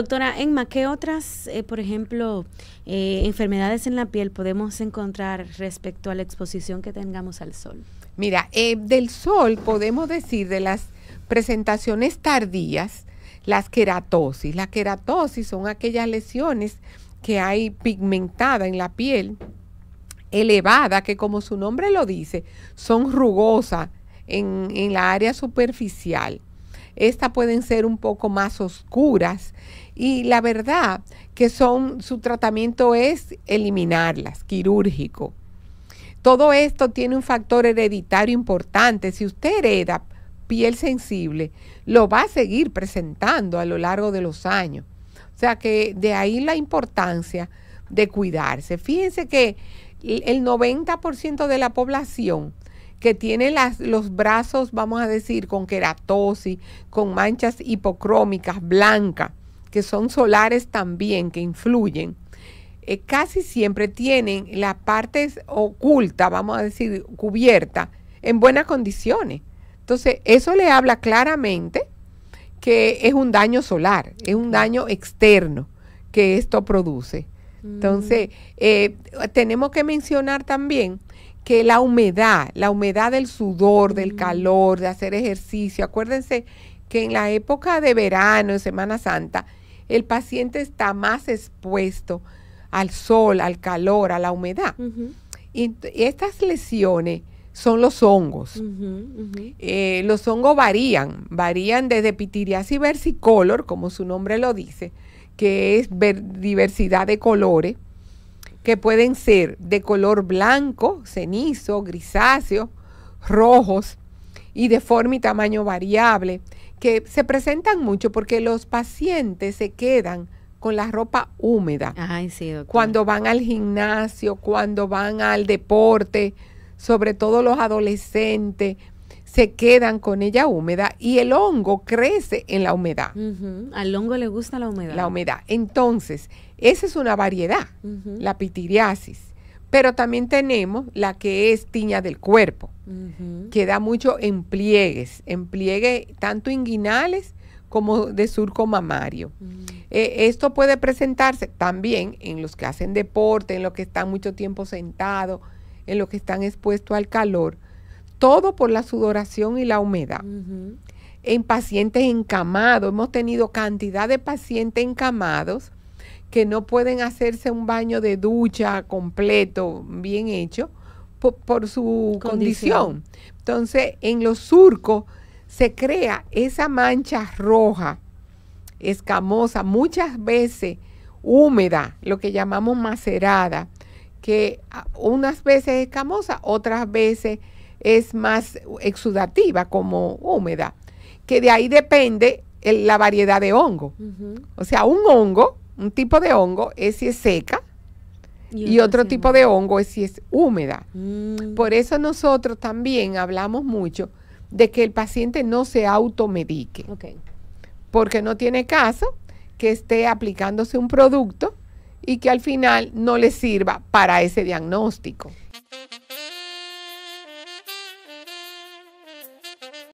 Doctora Enma, ¿qué otras, eh, por ejemplo, eh, enfermedades en la piel podemos encontrar respecto a la exposición que tengamos al sol? Mira, eh, del sol podemos decir de las presentaciones tardías, las queratosis. Las queratosis son aquellas lesiones que hay pigmentada en la piel, elevada, que como su nombre lo dice, son rugosas en, en la área superficial estas pueden ser un poco más oscuras y la verdad que son, su tratamiento es eliminarlas, quirúrgico. Todo esto tiene un factor hereditario importante. Si usted hereda piel sensible, lo va a seguir presentando a lo largo de los años. O sea que de ahí la importancia de cuidarse. Fíjense que el 90% de la población que tiene las, los brazos, vamos a decir, con queratosis, con manchas hipocrómicas blancas, que son solares también, que influyen, eh, casi siempre tienen la parte oculta, vamos a decir, cubierta, en buenas condiciones. Entonces, eso le habla claramente que es un daño solar, es un daño externo que esto produce. Mm. Entonces, eh, tenemos que mencionar también que la humedad, la humedad del sudor, del mm. calor, de hacer ejercicio, acuérdense que en la época de verano, en Semana Santa, el paciente está más expuesto al sol, al calor, a la humedad. Y estas lesiones son los hongos. Eh, los hongos varían, varían desde pitiriasis versicolor, como su nombre lo dice, que es diversidad de colores, que pueden ser de color blanco, cenizo, grisáceo, rojos y de forma y tamaño variable, que se presentan mucho porque los pacientes se quedan con la ropa húmeda. sí, cuando van al gimnasio, cuando van al deporte, sobre todo los adolescentes, se quedan con ella húmeda y el hongo crece en la humedad. Al hongo le gusta la humedad. La humedad. Entonces, esa es una variedad, la pitiriasis. Pero también tenemos la que es tiña del cuerpo, que da mucho en pliegues, en pliegues tanto inguinales como de surco mamario. Eh, esto puede presentarse también en los que hacen deporte, en los que están mucho tiempo sentados, en los que están expuestos al calor, todo por la sudoración y la humedad. En pacientes encamados, hemos tenido cantidad de pacientes encamados que no pueden hacerse un baño de ducha completo, bien hecho, por, su condición. Entonces, en los surcos se crea esa mancha roja, escamosa, muchas veces húmeda, lo que llamamos macerada, que unas veces escamosa, otras veces es más exudativa, como húmeda, que de ahí depende la variedad de hongo. O sea, un hongo, un tipo de hongo es si es seca y, otro tipo de hongo es si es húmeda. Mm. Por eso nosotros también hablamos mucho de que el paciente no se automedique. Porque no tiene caso que esté aplicándose un producto y que al final no le sirva para ese diagnóstico.